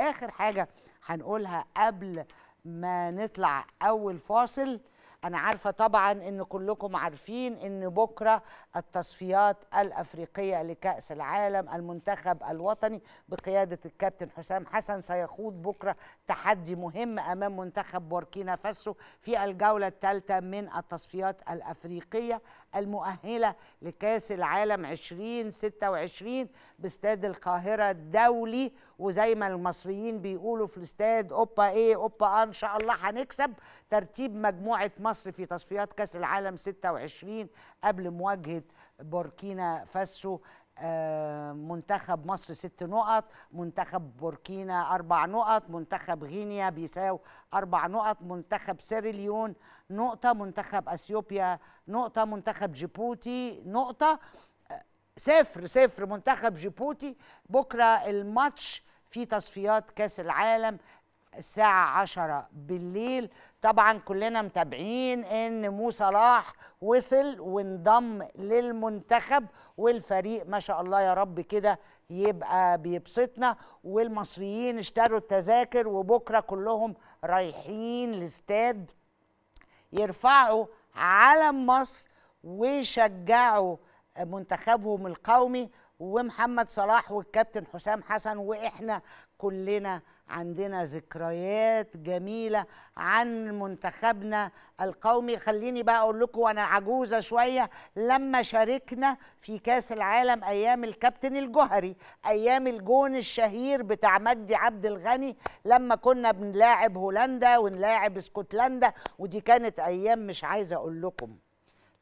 اخر حاجه هنقولها قبل ما نطلع اول فاصل أنا عارفة طبعا إن كلكم عارفين إن بكرة التصفيات الأفريقية لكأس العالم المنتخب الوطني بقيادة الكابتن حسام حسن سيخوض بكرة تحدي مهم أمام منتخب بوركينا فاسو في الجولة الثالثة من التصفيات الأفريقية المؤهلة لكأس العالم 2026 باستاد القاهرة الدولي وزي ما المصريين بيقولوا في الاستاد أوبا إيه أوبا آه إن شاء الله هنكسب ترتيب مجموعة مصر مصر في تصفيات كأس العالم 26 قبل مواجهة بوركينا فاسو آه، منتخب مصر ست نقط منتخب بوركينا أربع نقط منتخب غينيا بيساو أربع نقط منتخب سيريليون نقطة منتخب أثيوبيا نقطة منتخب جيبوتي نقطة آه، صفر صفر منتخب جيبوتي بكرة الماتش في تصفيات كاس العالم الساعة عشرة بالليل طبعا كلنا متابعين ان مو صلاح وصل وانضم للمنتخب والفريق ما شاء الله يا رب كده يبقى بيبسطنا والمصريين اشتروا التذاكر وبكرة كلهم رايحين الاستاد يرفعوا علم مصر ويشجعوا منتخبهم القومي ومحمد صلاح والكابتن حسام حسن واحنا كلنا عندنا ذكريات جميله عن منتخبنا القومي خليني بقى اقول لكم وانا عجوزه شويه لما شاركنا في كاس العالم ايام الكابتن الجوهري ايام الجون الشهير بتاع مجدي عبد الغني لما كنا بنلاعب هولندا ونلاعب اسكتلندا ودي كانت ايام مش عايزه اقول لكم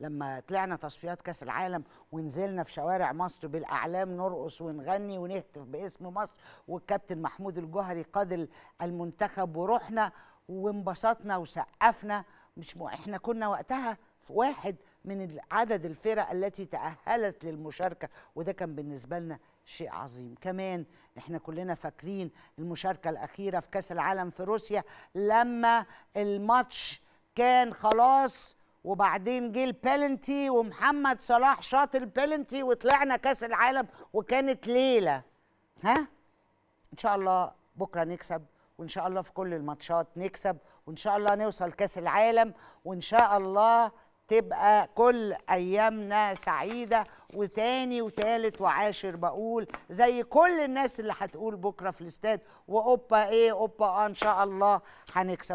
لما طلعنا تصفيات كاس العالم ونزلنا في شوارع مصر بالاعلام نرقص ونغني ونهتف باسم مصر والكابتن محمود الجوهري قاد المنتخب ورحنا وانبسطنا وسقفنا مش مو احنا كنا وقتها في واحد من عدد الفرق التي تأهلت للمشاركة وده كان بالنسبة لنا شيء عظيم كمان احنا كلنا فاكرين المشاركة الأخيرة في كاس العالم في روسيا لما الماتش كان خلاص وبعدين جه البالنتي ومحمد صلاح شاط البالنتي وطلعنا كاس العالم وكانت ليله ها ان شاء الله بكره نكسب وان شاء الله في كل الماتشات نكسب وان شاء الله نوصل كاس العالم وان شاء الله تبقى كل ايامنا سعيده وتاني وتالت وعاشر بقول زي كل الناس اللي هتقول بكره في الاستاد واوبا ايه اوبا اه ان شاء الله هنكسب